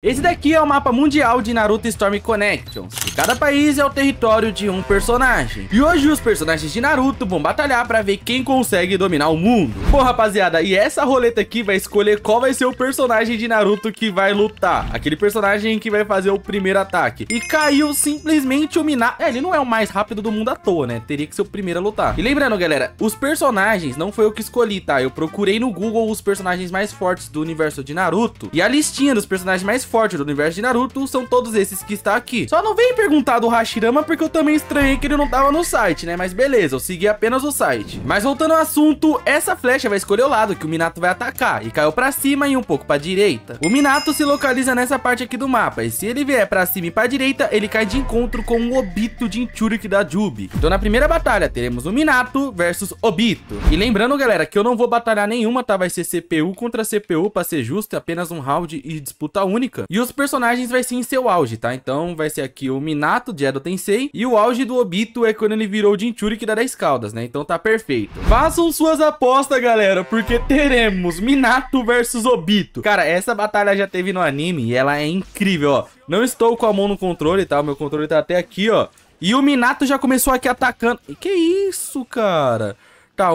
Esse daqui é o mapa mundial de Naruto Storm Connections. E cada país é o território de um personagem. E hoje os personagens de Naruto vão batalhar pra ver quem consegue dominar o mundo. Bom, rapaziada, e essa roleta aqui vai escolher qual vai ser o personagem de Naruto que vai lutar. Aquele personagem que vai fazer o primeiro ataque. E caiu simplesmente o Minato. É, ele não é o mais rápido do mundo à toa, né? Teria que ser o primeiro a lutar. E lembrando, galera, os personagens não foi eu que escolhi, tá? Eu procurei no Google os personagens mais fortes do universo de Naruto. E a listinha dos personagens mais forte do universo de Naruto são todos esses que está aqui. Só não vem perguntar do Hashirama porque eu também estranhei que ele não tava no site, né? Mas beleza, eu segui apenas o site. Mas voltando ao assunto, essa flecha vai escolher o lado que o Minato vai atacar e caiu pra cima e um pouco pra direita. O Minato se localiza nessa parte aqui do mapa e se ele vier pra cima e pra direita, ele cai de encontro com o Obito Jinchuriki da Jubi. Então na primeira batalha teremos o Minato versus Obito. E lembrando, galera, que eu não vou batalhar nenhuma, tá? Vai ser CPU contra CPU pra ser justo, é apenas um round e disputa única. E os personagens vai ser em seu auge, tá? Então vai ser aqui o Minato de Edo Tensei e o auge do Obito é quando ele virou o Jinchuri que dá 10 caudas, né? Então tá perfeito. Façam suas apostas, galera, porque teremos Minato versus Obito. Cara, essa batalha já teve no anime e ela é incrível, ó. Não estou com a mão no controle, tá? O meu controle tá até aqui, ó. E o Minato já começou aqui atacando. Que isso, cara? Tá,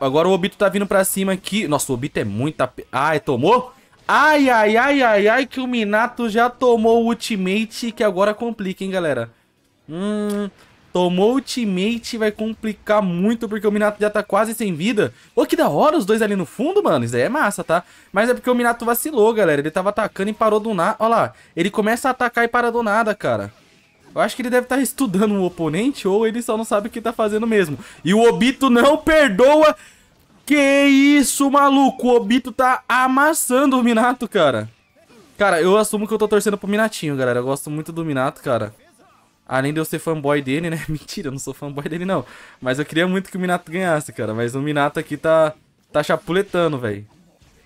agora o Obito tá vindo pra cima aqui. Nossa, o Obito é muito... Ah, Ai, é, tomou? Ai, ai, ai, ai, ai, que o Minato já tomou o ultimate, que agora complica, hein, galera. Hum, tomou o ultimate, vai complicar muito, porque o Minato já tá quase sem vida. Ô, que da hora os dois ali no fundo, mano, isso aí é massa, tá? Mas é porque o Minato vacilou, galera, ele tava atacando e parou do nada. Olha lá, ele começa a atacar e para do nada, cara. Eu acho que ele deve estar tá estudando o oponente, ou ele só não sabe o que tá fazendo mesmo. E o Obito não perdoa... Que isso, maluco? O Obito tá amassando o Minato, cara. Cara, eu assumo que eu tô torcendo pro Minatinho, galera. Eu gosto muito do Minato, cara. Além de eu ser fanboy dele, né? Mentira, eu não sou fanboy dele, não. Mas eu queria muito que o Minato ganhasse, cara. Mas o Minato aqui tá, tá chapuletando, velho.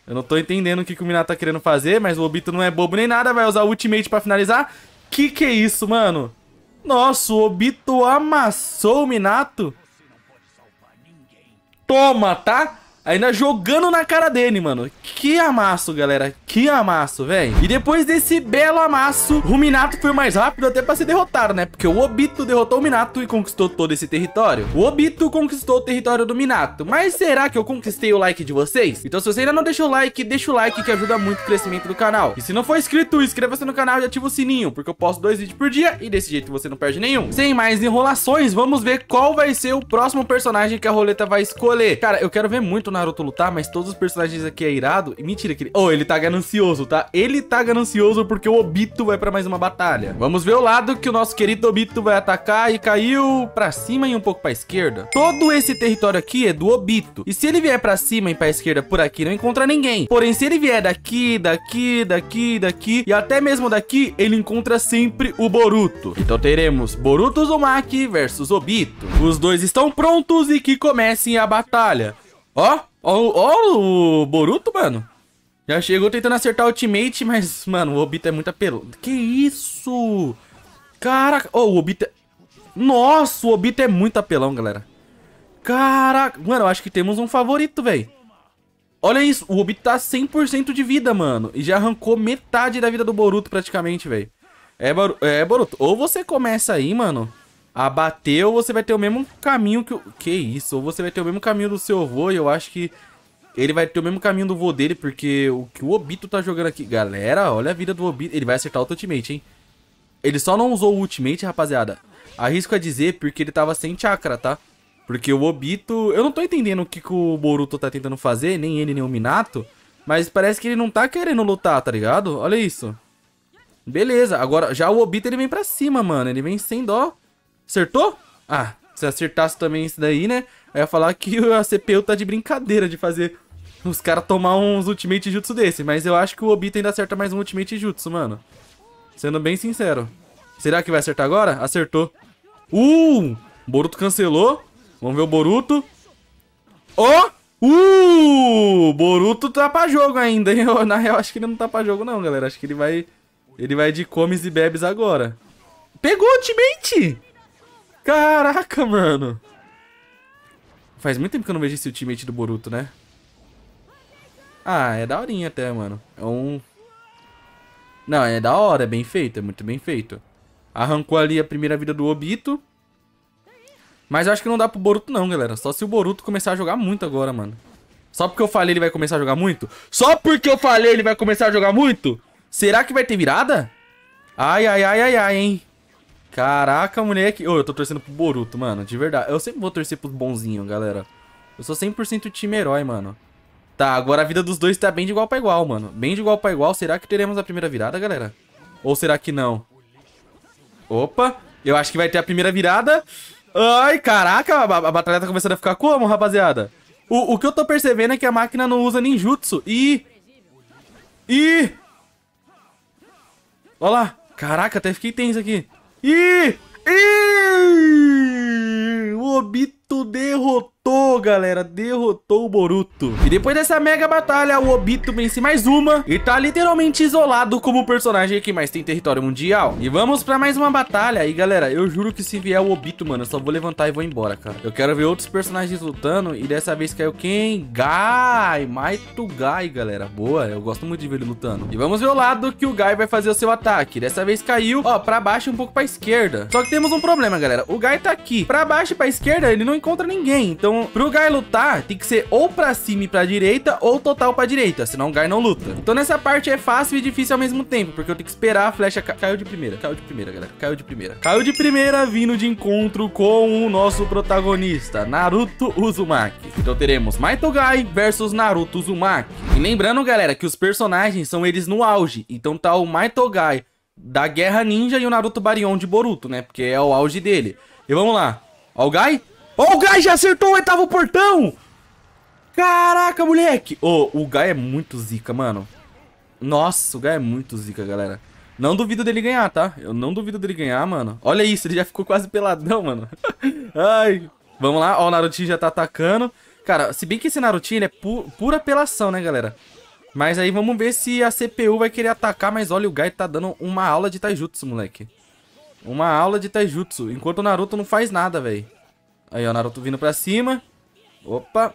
Eu não tô entendendo o que, que o Minato tá querendo fazer, mas o Obito não é bobo nem nada. Vai usar Ultimate pra finalizar. Que que é isso, mano? Nossa, o Obito amassou o Minato toma, tá? Ainda jogando na cara dele, mano. Que amasso, galera. Que amasso, velho. E depois desse belo amasso, o Minato foi mais rápido até pra ser derrotado, né? Porque o Obito derrotou o Minato e conquistou todo esse território. O Obito conquistou o território do Minato. Mas será que eu conquistei o like de vocês? Então se você ainda não deixou o like, deixa o like que ajuda muito o crescimento do canal. E se não for inscrito, inscreva-se no canal e ativa o sininho, porque eu posto dois vídeos por dia e desse jeito você não perde nenhum. Sem mais enrolações, vamos ver qual vai ser o próximo personagem que a roleta vai escolher. Cara, eu quero ver muito Naruto lutar, mas todos os personagens aqui é irado. E mentira que ele... Oh, ele tá ganancioso, tá? Ele tá ganancioso porque o Obito vai pra mais uma batalha. Vamos ver o lado que o nosso querido Obito vai atacar e caiu pra cima e um pouco pra esquerda. Todo esse território aqui é do Obito. E se ele vier pra cima e pra esquerda por aqui, não encontra ninguém. Porém, se ele vier daqui, daqui, daqui, daqui e até mesmo daqui, ele encontra sempre o Boruto. Então teremos Boruto Uzumaki versus Obito. Os dois estão prontos e que comecem a batalha. Ó, ó, ó o Boruto, mano. Já chegou tentando acertar o ultimate, mas, mano, o Obito é muito apelão. Que isso? Caraca. Ó, oh, o Obito é... Nossa, o Obito é muito apelão, galera. Caraca. Mano, eu acho que temos um favorito, velho. Olha isso, o Obito tá 100% de vida, mano. E já arrancou metade da vida do Boruto, praticamente, velho. É, Bar é, Boruto, ou você começa aí, mano, abater, ou você vai ter o mesmo caminho que o... Que isso? Ou você vai ter o mesmo caminho do seu avô, e eu acho que ele vai ter o mesmo caminho do vô dele, porque o que o Obito tá jogando aqui... Galera, olha a vida do Obito. Ele vai acertar o ultimate, hein? Ele só não usou o ultimate, rapaziada. Arrisco a dizer porque ele tava sem chakra, tá? Porque o Obito... Eu não tô entendendo o que, que o Boruto tá tentando fazer, nem ele, nem o Minato. Mas parece que ele não tá querendo lutar, tá ligado? Olha isso. Beleza, agora já o Obito ele vem pra cima, mano. Ele vem sem dó. Acertou? Ah, se acertasse também isso daí, né? Aí ia falar que a CPU tá de brincadeira de fazer os caras tomar uns Ultimate Jutsu desse. Mas eu acho que o Obito ainda acerta mais um Ultimate Jutsu, mano. Sendo bem sincero. Será que vai acertar agora? Acertou. Uh! Boruto cancelou. Vamos ver o Boruto. Ó! Oh! Uh! Boruto tá pra jogo ainda, hein? Eu, na real, acho que ele não tá pra jogo não, galera. Acho que ele vai... Ele vai de comes e bebes agora. Pegou o Ultimate! Caraca, mano. Faz muito tempo que eu não vejo esse ultimate do Boruto, né? Ah, é daorinha até, mano. É um... Não, é da hora, é bem feito, é muito bem feito. Arrancou ali a primeira vida do Obito. Mas eu acho que não dá pro Boruto não, galera. Só se o Boruto começar a jogar muito agora, mano. Só porque eu falei ele vai começar a jogar muito? Só porque eu falei ele vai começar a jogar muito? Será que vai ter virada? Ai, ai, ai, ai, ai, hein? Caraca, moleque. oh, eu tô torcendo pro Boruto, mano. De verdade. Eu sempre vou torcer pros bonzinhos, galera. Eu sou 100% time herói, mano. Tá, agora a vida dos dois tá bem de igual pra igual, mano. Bem de igual pra igual. Será que teremos a primeira virada, galera? Ou será que não? Opa. Eu acho que vai ter a primeira virada. Ai, caraca. A, a batalha tá começando a ficar como, rapaziada? O, o que eu tô percebendo é que a máquina não usa ninjutsu. E... E... Olha lá. Caraca, até fiquei tenso aqui. E. E. O Obito Obito derrotou, galera. Derrotou o Boruto. E depois dessa mega batalha, o Obito vence mais uma e tá literalmente isolado como o personagem que mais tem território mundial. E vamos pra mais uma batalha. E, galera, eu juro que se vier o Obito, mano, eu só vou levantar e vou embora, cara. Eu quero ver outros personagens lutando e dessa vez caiu quem? Gai! Maito Gai, galera. Boa, eu gosto muito de ver ele lutando. E vamos ver o lado que o Gai vai fazer o seu ataque. Dessa vez caiu, ó, pra baixo e um pouco pra esquerda. Só que temos um problema, galera. O Gai tá aqui. Pra baixo e pra esquerda, ele não encontra ninguém. Então, pro Gai lutar, tem que ser ou pra cima e pra direita, ou total pra direita, senão o Gai não luta. Então nessa parte é fácil e difícil ao mesmo tempo, porque eu tenho que esperar a flecha... Ca... Caiu de primeira, caiu de primeira, galera, caiu de primeira. Caiu de primeira, vindo de encontro com o nosso protagonista, Naruto Uzumaki. Então teremos Maito Gai versus Naruto Uzumaki. E lembrando, galera, que os personagens são eles no auge. Então tá o Maito Gai da Guerra Ninja e o Naruto Barion de Boruto, né? Porque é o auge dele. E vamos lá. Ó o Gai, Ó, oh, o Gai já acertou o oitavo portão! Caraca, moleque! Ô, oh, o Gai é muito zica, mano. Nossa, o Gai é muito zica, galera. Não duvido dele ganhar, tá? Eu não duvido dele ganhar, mano. Olha isso, ele já ficou quase peladão, mano. Ai, vamos lá. Ó, o Narutinho já tá atacando. Cara, se bem que esse Narutinho, ele é pu pura apelação, né, galera? Mas aí vamos ver se a CPU vai querer atacar, mas olha, o Gai tá dando uma aula de Taijutsu, moleque. Uma aula de Taijutsu, enquanto o Naruto não faz nada, velho. Aí, ó, o Naruto vindo pra cima. Opa.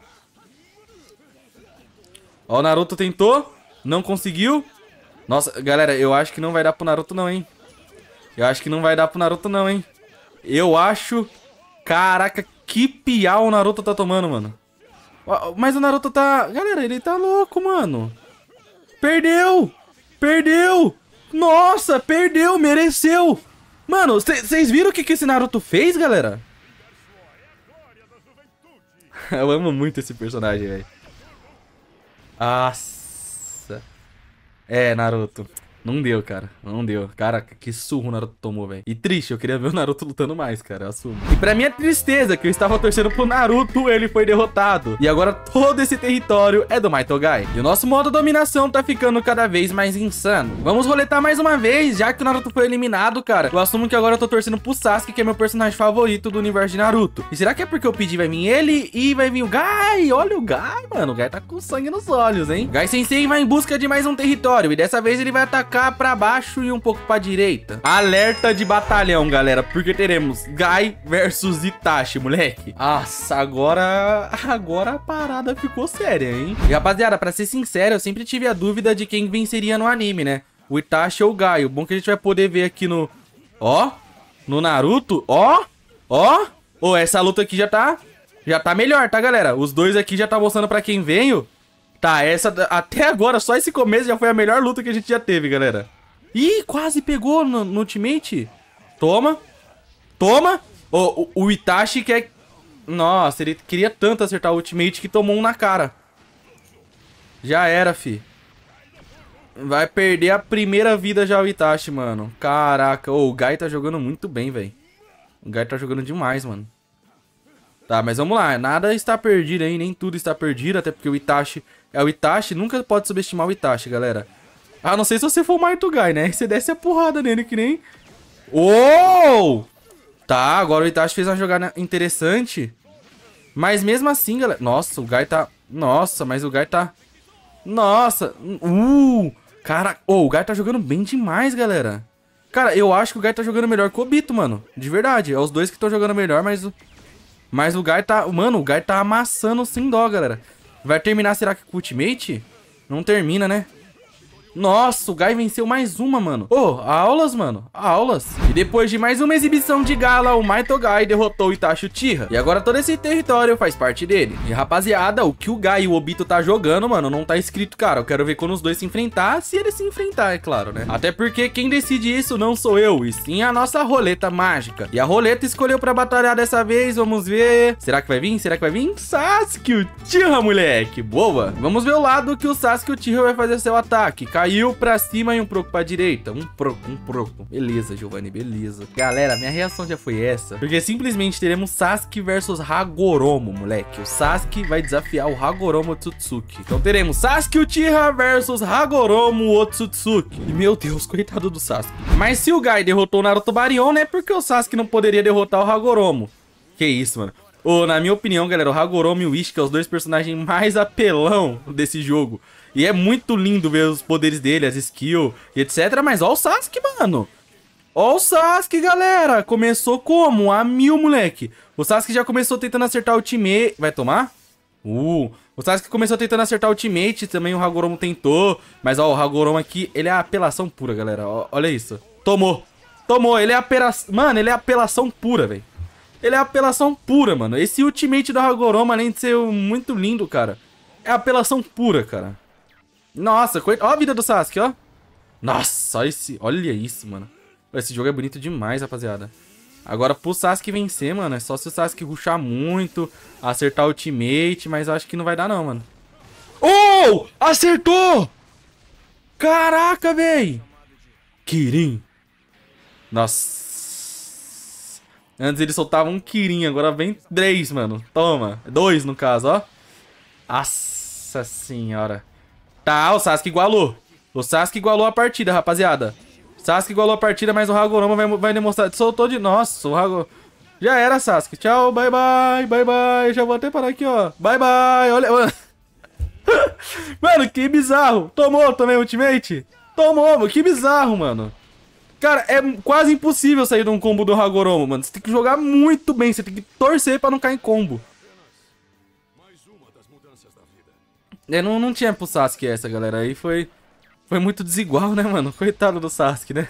Ó, o Naruto tentou. Não conseguiu. Nossa, galera, eu acho que não vai dar pro Naruto não, hein. Eu acho que não vai dar pro Naruto não, hein. Eu acho... Caraca, que piau o Naruto tá tomando, mano. Mas o Naruto tá... Galera, ele tá louco, mano. Perdeu! Perdeu! Nossa, perdeu, mereceu! Mano, vocês viram o que, que esse Naruto fez, galera? eu amo muito esse personagem, velho. Nossa. É, Naruto. Não deu, cara. Não deu. Cara, que surro o Naruto tomou, velho. E triste, eu queria ver o Naruto lutando mais, cara. Eu assumo. E pra minha tristeza, que eu estava torcendo pro Naruto, ele foi derrotado. E agora todo esse território é do Maitogai. E o nosso modo de dominação tá ficando cada vez mais insano. Vamos roletar mais uma vez, já que o Naruto foi eliminado, cara. Eu assumo que agora eu tô torcendo pro Sasuke, que é meu personagem favorito do universo de Naruto. E será que é porque eu pedi vai vir ele e vai vir o Gai? Olha o Gai, mano. O Gai tá com sangue nos olhos, hein? Gai Sensei vai em busca de mais um território. E dessa vez ele vai atacar cá para baixo e um pouco para direita. Alerta de batalhão, galera, porque teremos Guy versus Itachi, moleque. Nossa, agora agora a parada ficou séria, hein? E rapaziada, para ser sincero, eu sempre tive a dúvida de quem venceria no anime, né? O Itachi ou o Guy. O bom que a gente vai poder ver aqui no ó, no Naruto, ó, ó. ou oh, essa luta aqui já tá já tá melhor, tá, galera? Os dois aqui já tá mostrando para quem veio Tá, essa até agora, só esse começo já foi a melhor luta que a gente já teve, galera. Ih, quase pegou no, no ultimate. Toma. Toma. O, o, o Itachi quer... Nossa, ele queria tanto acertar o ultimate que tomou um na cara. Já era, fi. Vai perder a primeira vida já o Itachi, mano. Caraca. Oh, o Gai tá jogando muito bem, velho. O Gai tá jogando demais, mano. Tá, mas vamos lá. Nada está perdido aí, nem tudo está perdido. Até porque o Itachi é o Itachi, nunca pode subestimar o Itachi, galera. A não ser se você for o Martugai, né? Você desce a porrada nele que nem... Oh! Tá, agora o Itachi fez uma jogada interessante. Mas mesmo assim, galera... Nossa, o Gai tá... Nossa, mas o Gai tá... Nossa! Uh! Cara... Oh, o Gai tá jogando bem demais, galera. Cara, eu acho que o Gai tá jogando melhor que o Obito, mano. De verdade. É os dois que estão jogando melhor, mas... Mas o Gai tá... Mano, o Gai tá amassando sem dó, galera. Vai terminar, será que com o ultimate? Não termina, né? Nossa, o Guy venceu mais uma, mano. Ô, oh, aulas, mano. Aulas. E depois de mais uma exibição de gala, o Maito Guy derrotou o Itachi Uchiha. E agora todo esse território faz parte dele. E, rapaziada, o que o Guy e o Obito tá jogando, mano, não tá escrito, cara. Eu quero ver quando os dois se enfrentar, se eles se enfrentar, é claro, né? Até porque quem decide isso não sou eu, e sim a nossa roleta mágica. E a roleta escolheu pra batalhar dessa vez, vamos ver... Será que vai vir? Será que vai vir? Sasuke Uchiha, moleque! Boa! Vamos ver o lado que o Sasuke Uchiha vai fazer seu ataque. Caiu Saiu pra cima e um proco pra direita. Um proco, um proco. Beleza, Giovanni, beleza. Galera, minha reação já foi essa. Porque simplesmente teremos Sasuke versus Hagoromo, moleque. O Sasuke vai desafiar o Hagoromo Otsutsuki. Então teremos Sasuke Uchiha versus Hagoromo Otsutsuki. E meu Deus, coitado do Sasuke. Mas se o Gai derrotou o Naruto Barion, né? Porque o Sasuke não poderia derrotar o Hagoromo. Que isso, mano. Oh, na minha opinião, galera, o Hagoromo e o Ishika, os dois personagens mais apelão desse jogo. E é muito lindo ver os poderes dele, as skills e etc. Mas olha o Sasuke, mano. Olha o Sasuke, galera. Começou como? A mil, moleque. O Sasuke já começou tentando acertar o time. Vai tomar? Uh, o Sasuke começou tentando acertar o ultimate, também o Hagoromo tentou. Mas ó, o Hagoromo aqui, ele é apelação pura, galera. Ó, olha isso. Tomou. Tomou, ele é apelação... Mano, ele é apelação pura, velho. Ele é apelação pura, mano. Esse ultimate do Hagoromo, além de ser muito lindo, cara, é apelação pura, cara. Nossa, coit... ó a vida do Sasuke, ó. Nossa, olha, esse... olha isso, mano. Esse jogo é bonito demais, rapaziada. Agora, pro Sasuke vencer, mano, é só se o Sasuke ruxar muito, acertar o ultimate, mas eu acho que não vai dar não, mano. Oh! Acertou! Caraca, véi! Kirin. Nossa. Antes ele soltava um Kirin, agora vem três, mano. Toma. Dois, no caso, ó. Nossa senhora. Tá, o Sasuke igualou. O Sasuke igualou a partida, rapaziada. Sasuke igualou a partida, mas o Hagorama vai, vai demonstrar. Soltou de... Nossa, o Hagorama... Já era, Sasuke. Tchau, bye, bye, bye, bye. Já vou até parar aqui, ó. Bye, bye. Olha... mano, que bizarro. Tomou também ultimate? Tomou, mano. Que bizarro, mano. Cara, é quase impossível sair de um combo do Hagoromo, mano. Você tem que jogar muito bem, você tem que torcer pra não cair em combo. É, não, não tinha pro Sasuke essa, galera. Aí foi, foi muito desigual, né, mano? Coitado do Sasuke, né?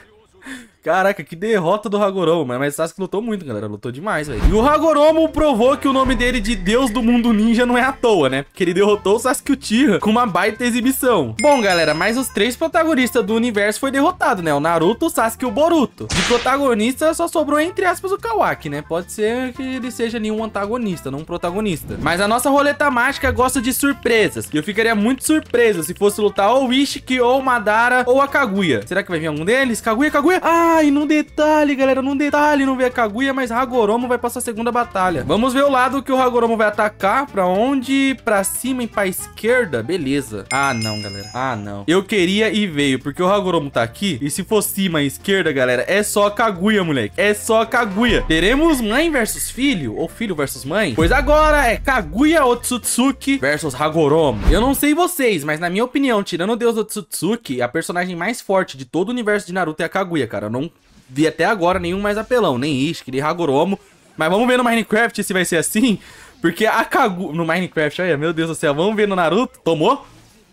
Caraca, que derrota do Hagoromo, mano. Mas Sasuke lutou muito, galera. Lutou demais, velho. E o Hagoromo provou que o nome dele de Deus do Mundo Ninja não é à toa, né? Porque ele derrotou o Sasuke Uchiha com uma baita exibição. Bom, galera, mas os três protagonistas do universo foi derrotado, né? O Naruto, o Sasuke e o Boruto. De protagonista só sobrou, entre aspas, o Kawaki, né? Pode ser que ele seja nenhum antagonista, não um protagonista. Mas a nossa roleta mágica gosta de surpresas. E eu ficaria muito surpreso se fosse lutar ou o Ishiki, ou o Madara, ou a Kaguya. Será que vai vir algum deles? Kaguya, Kaguya! Ah! Ai, num detalhe, galera, num detalhe não veio a Kaguya, mas Hagoromo vai passar a segunda batalha. Vamos ver o lado que o Hagoromo vai atacar, pra onde? Pra cima e pra esquerda, beleza. Ah, não, galera, ah, não. Eu queria e veio, porque o Hagoromo tá aqui, e se for cima e esquerda, galera, é só a Kaguya, moleque, é só a Kaguya. Teremos mãe versus filho, ou filho versus mãe? Pois agora é Kaguya Otsutsuki versus Hagoromo. Eu não sei vocês, mas na minha opinião, tirando o deus Otsutsuki, a personagem mais forte de todo o universo de Naruto é a Kaguya, cara não vi até agora nenhum mais apelão, nem Ishk, nem Hagoromo. Mas vamos ver no Minecraft se vai ser assim, porque a Kagu... No Minecraft, olha, meu Deus do céu, vamos ver no Naruto. Tomou?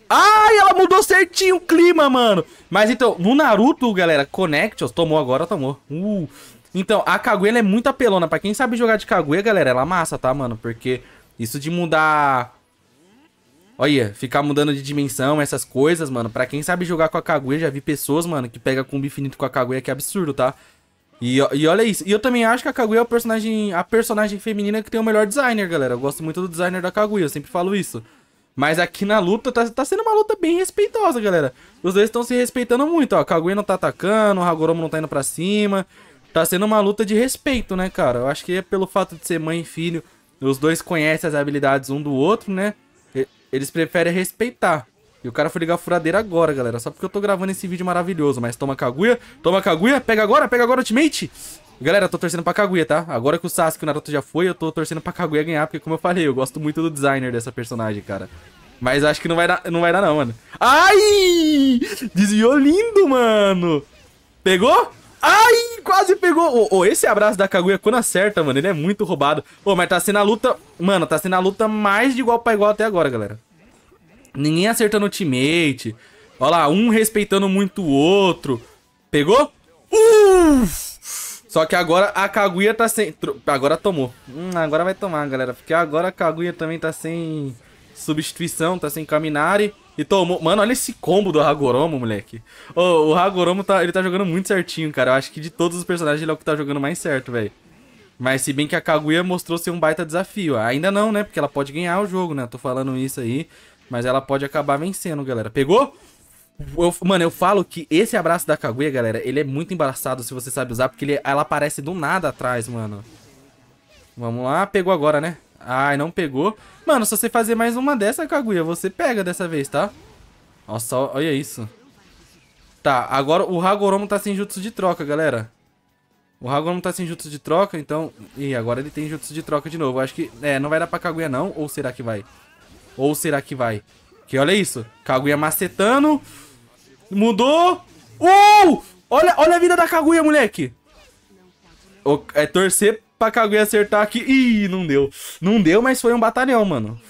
Ai, ela mudou certinho o clima, mano. Mas então, no Naruto, galera, Connections, tomou agora, tomou. Uh. Então, a Kaguya, é muito apelona. Pra quem sabe jogar de Kaguya, galera, ela é massa, tá, mano? Porque isso de mudar Olha, ficar mudando de dimensão, essas coisas, mano. Pra quem sabe jogar com a Kaguya, já vi pessoas, mano, que pega combo infinito com a Kaguya, que é absurdo, tá? E, e olha isso. E eu também acho que a Kaguya é a personagem, a personagem feminina que tem o melhor designer, galera. Eu gosto muito do designer da Kaguya, eu sempre falo isso. Mas aqui na luta tá, tá sendo uma luta bem respeitosa, galera. Os dois estão se respeitando muito, ó. A Kaguya não tá atacando, o Hagoromo não tá indo pra cima. Tá sendo uma luta de respeito, né, cara? Eu acho que é pelo fato de ser mãe e filho, os dois conhecem as habilidades um do outro, né? eles preferem respeitar. E o cara foi ligar a furadeira agora, galera. Só porque eu tô gravando esse vídeo maravilhoso. Mas toma Kaguya, toma Kaguya, pega agora, pega agora Ultimate. Galera, eu tô torcendo pra Kaguya, tá? Agora que o Sasuke e o Naruto já foi, eu tô torcendo pra Kaguya ganhar. Porque como eu falei, eu gosto muito do designer dessa personagem, cara. Mas acho que não vai dar, não, vai dar não mano. Ai! Desviou lindo, mano! Pegou? Ai, quase pegou. Oh, oh, esse abraço da Kaguya quando acerta, mano, ele é muito roubado. Pô, oh, mas tá sendo a luta... Mano, tá sendo a luta mais de igual pra igual até agora, galera. Ninguém acertando o teammate. Olha lá, um respeitando muito o outro. Pegou? Uff. Só que agora a Kaguya tá sem... Agora tomou. Hum, agora vai tomar, galera. Porque agora a Kaguya também tá sem substituição, tá sem Kaminari. E tomou... Mano, olha esse combo do Hagoromo, moleque. Oh, o Hagoromo, tá... ele tá jogando muito certinho, cara. Eu acho que de todos os personagens ele é o que tá jogando mais certo, velho. Mas se bem que a Kaguya mostrou ser um baita desafio. Ainda não, né? Porque ela pode ganhar o jogo, né? Tô falando isso aí. Mas ela pode acabar vencendo, galera. Pegou? Eu, mano, eu falo que esse abraço da Kaguya, galera, ele é muito embaraçado se você sabe usar, porque ele, ela aparece do nada atrás, mano. Vamos lá, pegou agora, né? Ai, não pegou. Mano, se você fazer mais uma dessa, Kaguya, você pega dessa vez, tá? Nossa, olha isso. Tá, agora o Hagoromo tá sem jutsu de troca, galera. O Hagoromo tá sem jutsu de troca, então... Ih, agora ele tem jutsu de troca de novo. acho que... É, não vai dar pra Kaguya não, ou será que vai? Ou será que vai? Que olha isso. Kaguya macetando. Mudou. Uh! Olha, olha a vida da Kaguya, moleque. O, é torcer pra Kaguya acertar aqui. Ih, não deu. Não deu, mas foi um batalhão, mano.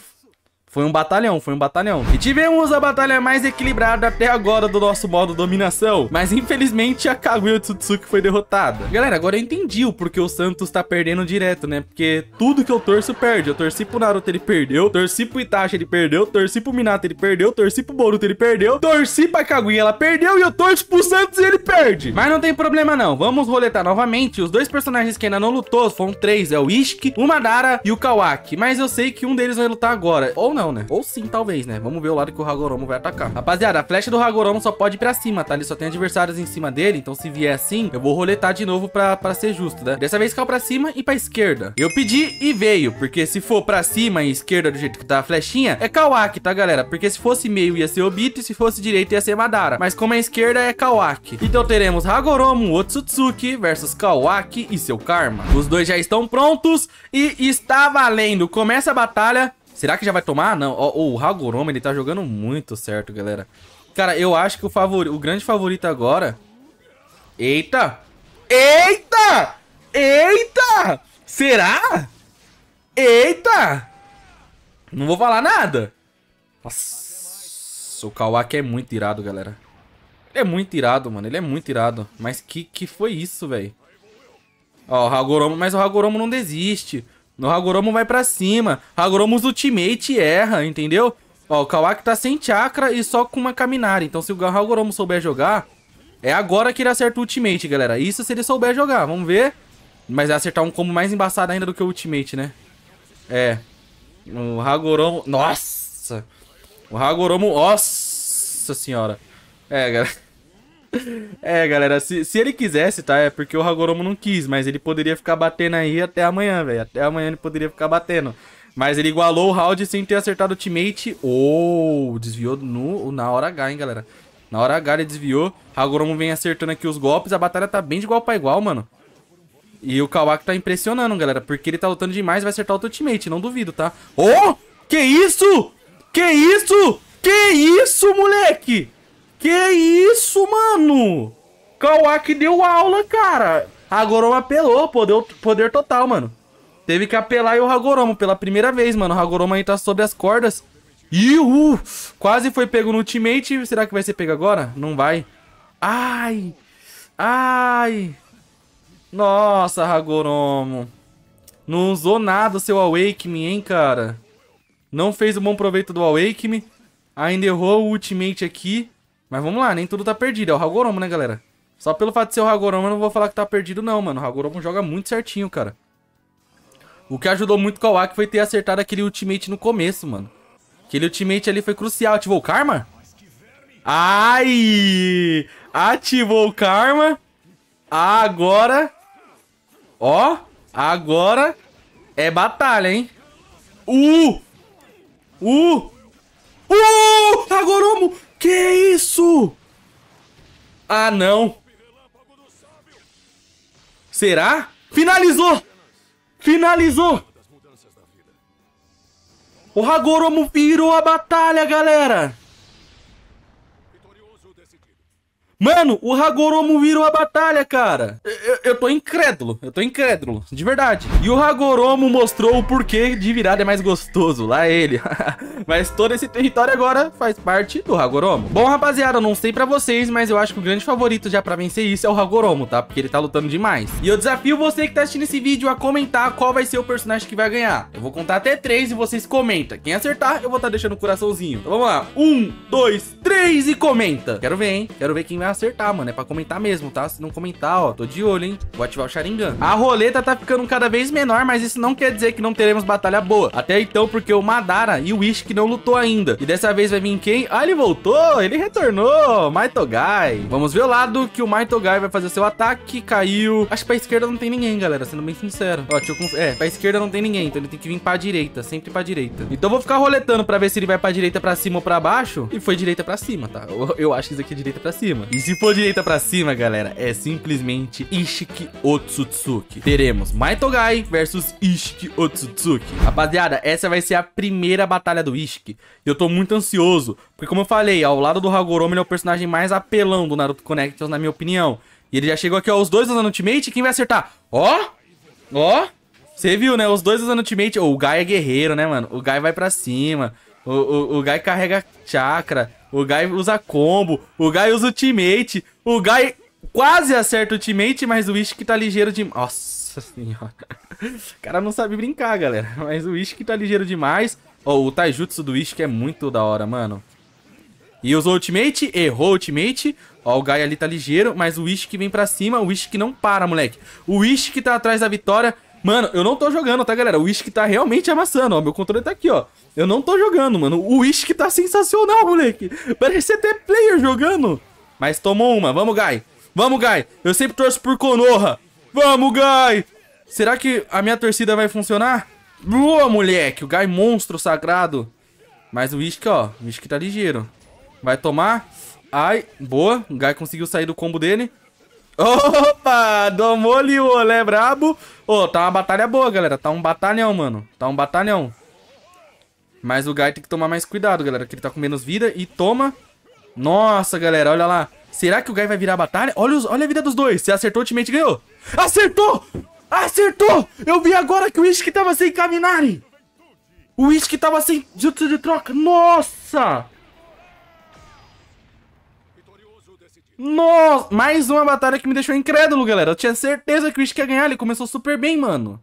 Foi um batalhão, foi um batalhão. E tivemos a batalha mais equilibrada até agora do nosso modo dominação. Mas infelizmente a Kaguya Tsutsuki foi derrotada. Galera, agora eu entendi o porquê o Santos tá perdendo direto, né? Porque tudo que eu torço perde. Eu torci pro Naruto, ele perdeu. Torci pro Itachi, ele perdeu. Torci pro Minato, ele perdeu. Torci pro Boruto, ele perdeu. Torci pra Kaguya, ela perdeu. E eu torço pro Santos e ele perde. Mas não tem problema não. Vamos roletar novamente. Os dois personagens que ainda não lutou foram três. É o Ishiki, o Madara e o Kawaki. Mas eu sei que um deles vai lutar agora. Ou não não, né? Ou sim, talvez, né? Vamos ver o lado que o Hagoromo vai atacar. Rapaziada, a flecha do Hagoromo só pode ir pra cima, tá? Ele só tem adversários em cima dele, então se vier assim, eu vou roletar de novo pra, pra ser justo, né? Dessa vez caiu pra cima e pra esquerda. Eu pedi e veio, porque se for pra cima e esquerda do jeito que tá a flechinha, é Kawaki, tá, galera? Porque se fosse meio ia ser Obito e se fosse direito ia ser Madara. Mas como é esquerda, é Kawaki. Então teremos Hagoromo Otsutsuki versus Kawaki e seu Karma. Os dois já estão prontos e está valendo. Começa a batalha. Será que já vai tomar? Ah, não. Oh, oh, o Hagoromo ele tá jogando muito certo, galera. Cara, eu acho que o, favori... o grande favorito agora... Eita! Eita! Eita! Será? Eita! Não vou falar nada. Nossa, o Kawaki é muito irado, galera. Ele é muito irado, mano. Ele é muito irado. Mas que, que foi isso, velho? Ó, o Hagoromo... Mas o Hagoromo não desiste. No Hagoromo vai pra cima. Hagoromo usa ultimate e erra, entendeu? Ó, o Kawaki tá sem chakra e só com uma caminhada. Então se o Hagoromo souber jogar, é agora que ele acerta o ultimate, galera. Isso se ele souber jogar, vamos ver. Mas é acertar um combo mais embaçado ainda do que o ultimate, né? É. O Hagoromo... Nossa! O Hagoromo... Nossa senhora. É, galera. É, galera, se, se ele quisesse, tá? É porque o Hagoromo não quis, mas ele poderia ficar batendo aí até amanhã, velho. Até amanhã ele poderia ficar batendo. Mas ele igualou o round sem ter acertado o teammate. Ou oh, desviou no, na hora H, hein, galera. Na hora H ele desviou. Hagoromo vem acertando aqui os golpes. A batalha tá bem de igual pra igual, mano. E o Kawaki tá impressionando, galera. Porque ele tá lutando demais vai acertar o teammate, não duvido, tá? Oh! Que isso? Que isso? Que isso, moleque? Que isso, mano? Kawaki deu aula, cara. Hagoromo apelou, poder, poder total, mano. Teve que apelar e o Hagoromo pela primeira vez, mano. O Hagoromo aí tá sobre as cordas. Iu! Quase foi pego no ultimate. Será que vai ser pego agora? Não vai. Ai! Ai! Nossa, Hagoromo. Não usou nada o seu Awake Me, hein, cara? Não fez o um bom proveito do Awake Me. Ainda errou o ultimate aqui. Mas vamos lá, nem tudo tá perdido. É o Hagoromo, né, galera? Só pelo fato de ser o Hagoromo, eu não vou falar que tá perdido, não, mano. O Hagoromo joga muito certinho, cara. O que ajudou muito o Kawaki foi ter acertado aquele ultimate no começo, mano. Aquele ultimate ali foi crucial. Ativou o Karma? Ai! Ativou o Karma. Agora... Ó, agora é batalha, hein? Uh! Uh! Uh! Hagoromo! Que isso? Ah, não. Será? Finalizou! Finalizou! O Hagoromo virou a batalha, galera! Mano, o Hagoromo virou a batalha, cara. Eu, eu tô incrédulo, eu tô incrédulo, de verdade. E o Hagoromo mostrou o porquê de virada é mais gostoso, lá é ele. mas todo esse território agora faz parte do Hagoromo. Bom, rapaziada, eu não sei pra vocês, mas eu acho que o grande favorito já pra vencer isso é o Hagoromo, tá? Porque ele tá lutando demais. E eu desafio você que tá assistindo esse vídeo a comentar qual vai ser o personagem que vai ganhar. Eu vou contar até três e vocês comentam. Quem acertar, eu vou estar tá deixando o um coraçãozinho. Então vamos lá. Um, dois, três e comenta. Quero ver, hein? Quero ver quem vai acertar, mano. É pra comentar mesmo, tá? Se não comentar, ó, tô de olho, hein? Vou ativar o Sharingan. A roleta tá ficando cada vez menor, mas isso não quer dizer que não teremos batalha boa. Até então, porque o Madara e o Ishiki não lutou ainda. E dessa vez vai vir quem? Ah, ele voltou! Ele retornou! Maitogai. Vamos ver o lado que o Maitogai vai fazer o seu ataque. Caiu. Acho que pra esquerda não tem ninguém, galera, sendo bem sincero. Ó, deixa eu... Conf... É, pra esquerda não tem ninguém, então ele tem que vir pra direita, sempre pra direita. Então vou ficar roletando pra ver se ele vai pra direita, pra cima ou pra baixo. E foi direita pra cima, tá? Eu, eu acho que isso aqui é direita pra cima. E se for direita pra cima, galera, é simplesmente Ishiki Otsutsuki. Teremos Maitogai versus Ishiki Otsutsuki. Rapaziada, essa vai ser a primeira batalha do Ishiki. E eu tô muito ansioso, porque como eu falei, ao lado do Hagoromo, ele é o personagem mais apelão do Naruto Connections, na minha opinião. E ele já chegou aqui, ó, os dois usando Ultimate, quem vai acertar? Ó, ó, você viu, né? Os dois usando Ultimate. Oh, o Gai é guerreiro, né, mano? O Gai vai pra cima. O, o, o Gai carrega chakra. O Guy usa combo, o Guy usa ultimate, o Guy quase acerta o ultimate, mas o Wish que tá ligeiro de... Nossa senhora. o cara não sabe brincar, galera. Mas o Wish que tá ligeiro demais. Oh, o Taijutsu do Wish que é muito da hora, mano. E usou ultimate, errou ultimate. Ó, o guy ali tá ligeiro, mas o Wish que vem pra cima, o Wish que não para, moleque. O Wish que tá atrás da vitória Mano, eu não tô jogando, tá, galera? O Wish que tá realmente amassando, ó. Meu controle tá aqui, ó. Eu não tô jogando, mano. O Wish que tá sensacional, moleque. Parece até player jogando. Mas tomou uma. Vamos, Guy. Vamos, Guy. Eu sempre torço por Konoha. Vamos, Guy. Será que a minha torcida vai funcionar? Boa, moleque. O Guy monstro sagrado. Mas o Wish, ó. O Wish tá ligeiro. Vai tomar. Ai, boa. O Guy conseguiu sair do combo dele. Opa, domou ali o Olé brabo. Ô, oh, tá uma batalha boa, galera. Tá um batalhão, mano. Tá um batalhão. Mas o Gai tem que tomar mais cuidado, galera, que ele tá com menos vida. E toma. Nossa, galera, olha lá. Será que o Gai vai virar a batalha? Olha, os, olha a vida dos dois. Você acertou, o ultimate ganhou. Acertou! Acertou! Eu vi agora que o Ishiki tava sem caminhar. O Ishiki tava sem Jutsu de troca. Nossa! Nossa, mais uma batalha que me deixou incrédulo, galera. Eu tinha certeza que o Ish ia ganhar, ele começou super bem, mano.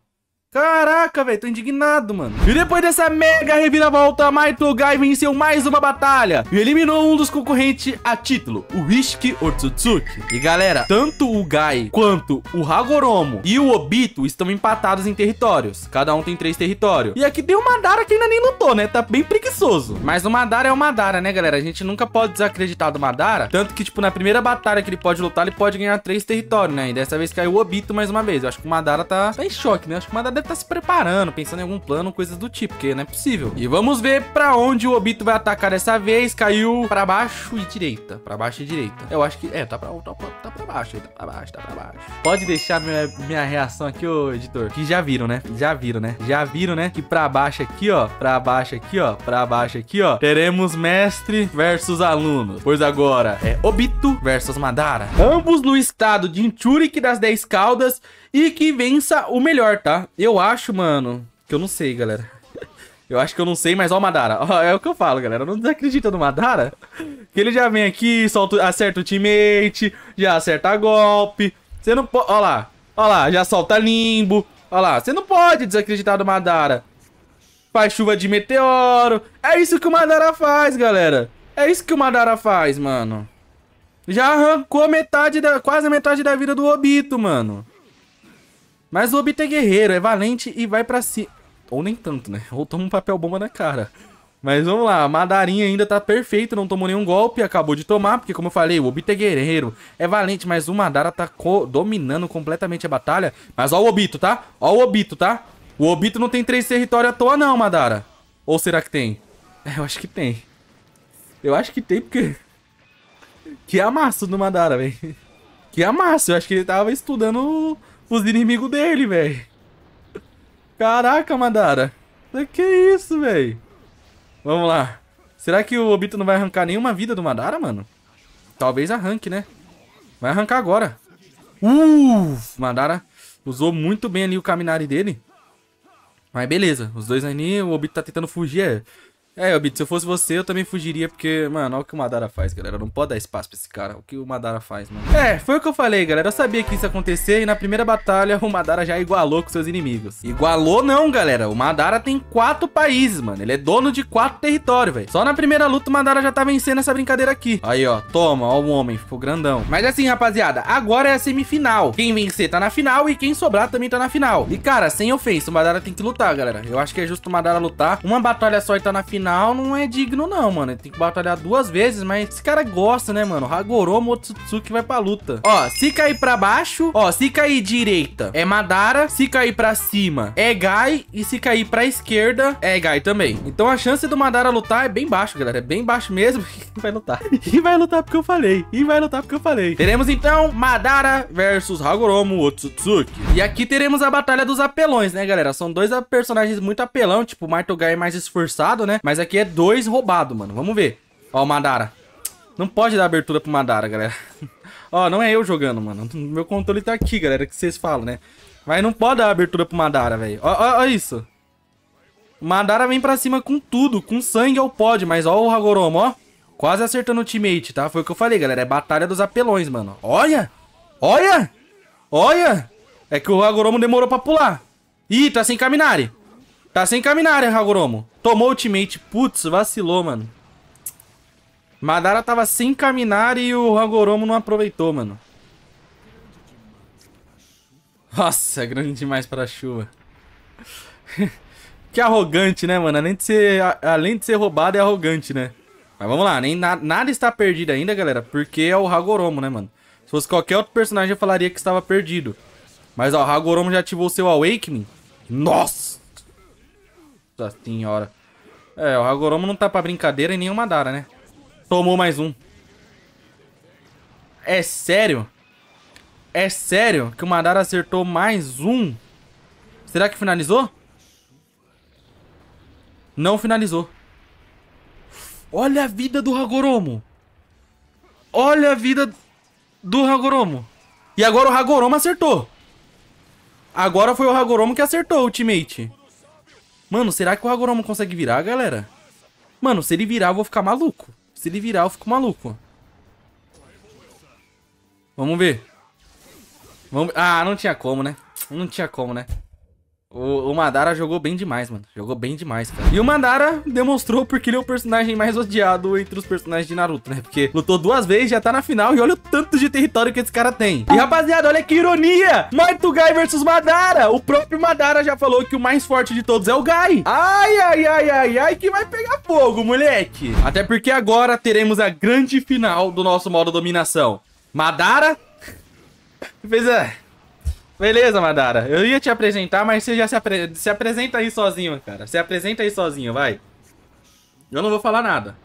Caraca, velho, tô indignado, mano. E depois dessa mega reviravolta, Maito Gai venceu mais uma batalha e eliminou um dos concorrentes a título, o Ishiki Otsutsuki. E galera, tanto o Gai quanto o Hagoromo e o Obito estão empatados em territórios. Cada um tem três territórios. E aqui tem o Madara que ainda nem lutou, né? Tá bem preguiçoso. Mas o Madara é o Madara, né, galera? A gente nunca pode desacreditar do Madara. Tanto que, tipo, na primeira batalha que ele pode lutar, ele pode ganhar três territórios, né? E dessa vez caiu o Obito mais uma vez. Eu acho que o Madara tá, tá em choque, né? Eu acho que o Madara deve estar tá se preparando, pensando em algum plano, coisas do tipo, porque não é possível. E vamos ver pra onde o Obito vai atacar dessa vez. Caiu pra baixo e direita. Pra baixo e direita. Eu acho que... É, tá pra, tá, tá pra baixo, tá pra baixo, tá pra baixo. Pode deixar minha, minha reação aqui, ô editor. Que já viram, né? Já viram, né? Já viram, né? Que pra baixo aqui, ó. Pra baixo aqui, ó. Pra baixo aqui, ó. Teremos mestre versus aluno. Pois agora é Obito versus Madara. Ambos no estado de Inchuric das 10 caudas e que vença o melhor, tá? Eu acho, mano, que eu não sei, galera. Eu acho que eu não sei, mas ó o Madara. Ó, é o que eu falo, galera. Não desacredita no Madara? Que ele já vem aqui, solta, acerta o teammate, já acerta golpe. Você não pode... Ó lá. Ó lá, já solta limbo. Ó lá, você não pode desacreditar do Madara. Faz chuva de meteoro. É isso que o Madara faz, galera. É isso que o Madara faz, mano. Já arrancou metade da, quase metade da vida do Obito, mano. Mas o Obito é guerreiro, é valente e vai pra cima. Ou nem tanto, né? Ou toma um papel bomba na cara. Mas vamos lá, a Madarinha ainda tá perfeita, não tomou nenhum golpe, acabou de tomar, porque como eu falei, o Obito é guerreiro, é valente, mas o Madara tá co dominando completamente a batalha. Mas ó o Obito, tá? Ó o Obito, tá? O Obito não tem três territórios à toa não, Madara. Ou será que tem? É, eu acho que tem. Eu acho que tem porque... Que amasso do Madara, velho. Que amasso, eu acho que ele tava estudando os inimigos dele, velho. Caraca, Madara. Que isso, velho? Vamos lá. Será que o Obito não vai arrancar nenhuma vida do Madara, mano? Talvez arranque, né? Vai arrancar agora. Uh, Madara usou muito bem ali o Kaminari dele. Mas beleza, os dois ali, o Obito tá tentando fugir, é, é, Obito, se eu fosse você, eu também fugiria, porque, mano, olha o que o Madara faz, galera. Não pode dar espaço pra esse cara. O que o Madara faz, mano. É, foi o que eu falei, galera. Eu sabia que isso ia acontecer e na primeira batalha o Madara já igualou com seus inimigos. Igualou não, galera. O Madara tem quatro países, mano. Ele é dono de quatro territórios, velho. Só na primeira luta o Madara já tá vencendo essa brincadeira aqui. Aí, ó. Toma, ó o homem. Ficou grandão. Mas assim, rapaziada, agora é a semifinal. Quem vencer tá na final e quem sobrar também tá na final. E, cara, sem ofensa, o Madara tem que lutar, galera. Eu acho que é justo o Madara lutar. Uma batalha só e tá na final final não é digno não, mano. Ele tem que batalhar duas vezes, mas esse cara gosta, né, mano? Hagoromo Motsutsuki vai pra luta. Ó, se cair pra baixo, ó, se cair direita é Madara, se cair pra cima é Gai e se cair pra esquerda é Gai também. Então a chance do Madara lutar é bem baixo, galera. É bem baixo mesmo. E vai lutar. E vai lutar porque eu falei. E vai lutar porque eu falei. Teremos então Madara versus Hagoromo Otsutsuki. E aqui teremos a batalha dos apelões, né, galera? São dois personagens muito apelão, tipo, o Marto Gai é mais esforçado, né? Mas mas aqui é dois roubado, mano. Vamos ver. Ó, o Madara. Não pode dar abertura pro Madara, galera. Ó, não é eu jogando, mano. Meu controle tá aqui, galera, que vocês falam, né? Mas não pode dar abertura pro Madara, velho. Ó, ó, ó isso. O Madara vem pra cima com tudo, com sangue ao é pódio. mas ó o Hagoromo, ó. Quase acertando o teammate, tá? Foi o que eu falei, galera. É batalha dos apelões, mano. Olha! Olha! Olha! É que o Hagoromo demorou pra pular. Ih, tá sem Kaminari. Tá sem caminhar, hein, Hagoromo? Tomou ultimate. Putz, vacilou, mano. Madara tava sem caminhar e o Hagoromo não aproveitou, mano. Nossa, é grande demais pra chuva. que arrogante, né, mano? Além de, ser, além de ser roubado, é arrogante, né? Mas vamos lá, nem na, nada está perdido ainda, galera, porque é o Hagoromo, né, mano? Se fosse qualquer outro personagem, eu falaria que estava perdido. Mas, ó, o Hagoromo já ativou o seu Awakening. Nossa! Nossa senhora. É, o Hagoromo não tá pra brincadeira e nem o Madara, né? Tomou mais um. É sério? É sério que o Madara acertou mais um? Será que finalizou? Não finalizou. Olha a vida do Hagoromo. Olha a vida do Hagoromo. E agora o Hagoromo acertou. Agora foi o Hagoromo que acertou o ultimate. Mano, será que o Hagoromo consegue virar, galera? Mano, se ele virar, eu vou ficar maluco. Se ele virar, eu fico maluco. Vamos ver. Vamos... Ah, não tinha como, né? Não tinha como, né? O, o, Madara jogou bem demais, mano. Jogou bem demais, cara. E o Madara demonstrou porque ele é o personagem mais odiado entre os personagens de Naruto, né? Porque lutou duas vezes, já tá na final e olha o tanto de território que esse cara tem. E rapaziada, olha que ironia! Maito Gai versus Madara! O próprio Madara já falou que o mais forte de todos é o Gai. Ai, ai, ai, ai, ai, que vai pegar fogo, moleque! Até porque agora teremos a grande final do nosso modo dominação. Madara... Fez a... Beleza, Madara. Eu ia te apresentar, mas você já se, apre... se apresenta aí sozinho, cara. Se apresenta aí sozinho, vai. Eu não vou falar nada.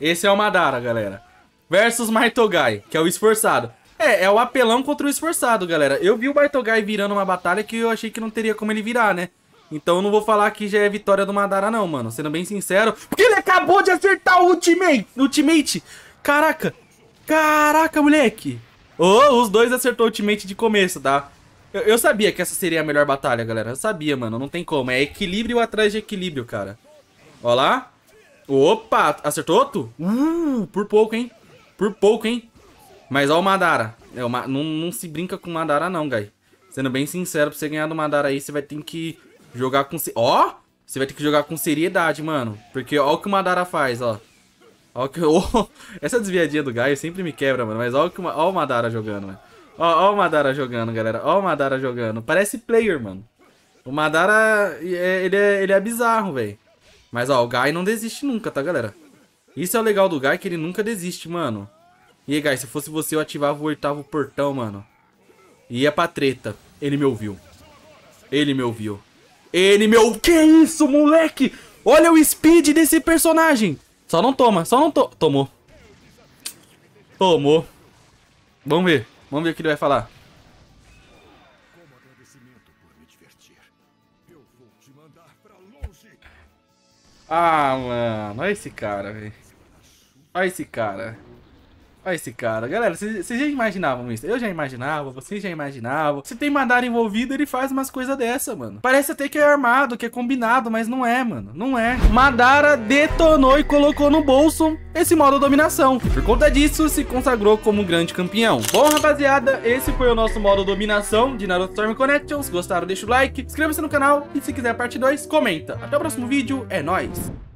Esse é o Madara, galera. Versus Maitogai, que é o esforçado. É, é o apelão contra o esforçado, galera. Eu vi o Maitogai virando uma batalha que eu achei que não teria como ele virar, né? Então eu não vou falar que já é vitória do Madara, não, mano. Sendo bem sincero. Porque ele acabou de acertar o ultimate! Ultimate! Caraca, Caraca, moleque! Oh, os dois acertou o ultimate de começo, tá? Eu, eu, sabia que essa seria a melhor batalha, galera. Eu sabia, mano. Não tem como. É equilíbrio atrás de equilíbrio, cara. Ó lá. Opa! Acertou outro? Uh, por pouco, hein? Por pouco, hein? Mas ó o Madara. É, o não, não, se brinca com o Madara, não, guy. Sendo bem sincero, pra você ganhar do Madara aí, você vai ter que jogar com... Ó! Você vai ter que jogar com seriedade, mano. Porque ó o que o Madara faz, ó. Ó que... Oh, essa desviadinha do Gaio sempre me quebra, mano. Mas olha uma... o Madara jogando, mano. Ó, ó o Madara jogando, galera. Ó o Madara jogando. Parece player, mano. O Madara, é, ele, é, ele é bizarro, velho. Mas, ó, o Gai não desiste nunca, tá, galera? Isso é o legal do Gai, que ele nunca desiste, mano. E aí, Gai, se fosse você, eu ativava o oitavo portão, mano. E ia pra treta. Ele me ouviu. Ele me ouviu. Ele me ouviu. Que isso, moleque? Olha o speed desse personagem. Só não toma, só não to tomou. Tomou. Vamos ver. Vamos ver o que ele vai falar. Ah, mano. Olha esse cara, velho. Olha esse cara. Olha esse cara. Galera, vocês já imaginavam isso? Eu já imaginava, vocês já imaginavam. Se tem Madara envolvido, ele faz umas coisas dessa, mano. Parece até que é armado, que é combinado, mas não é, mano. Não é. Madara detonou e colocou no bolso esse modo dominação. E por conta disso, se consagrou como grande campeão. Bom, rapaziada, esse foi o nosso modo dominação de Naruto Storm Connections. Gostaram? Deixa o like, inscreva-se no canal e se quiser parte 2, comenta. Até o próximo vídeo, é nóis!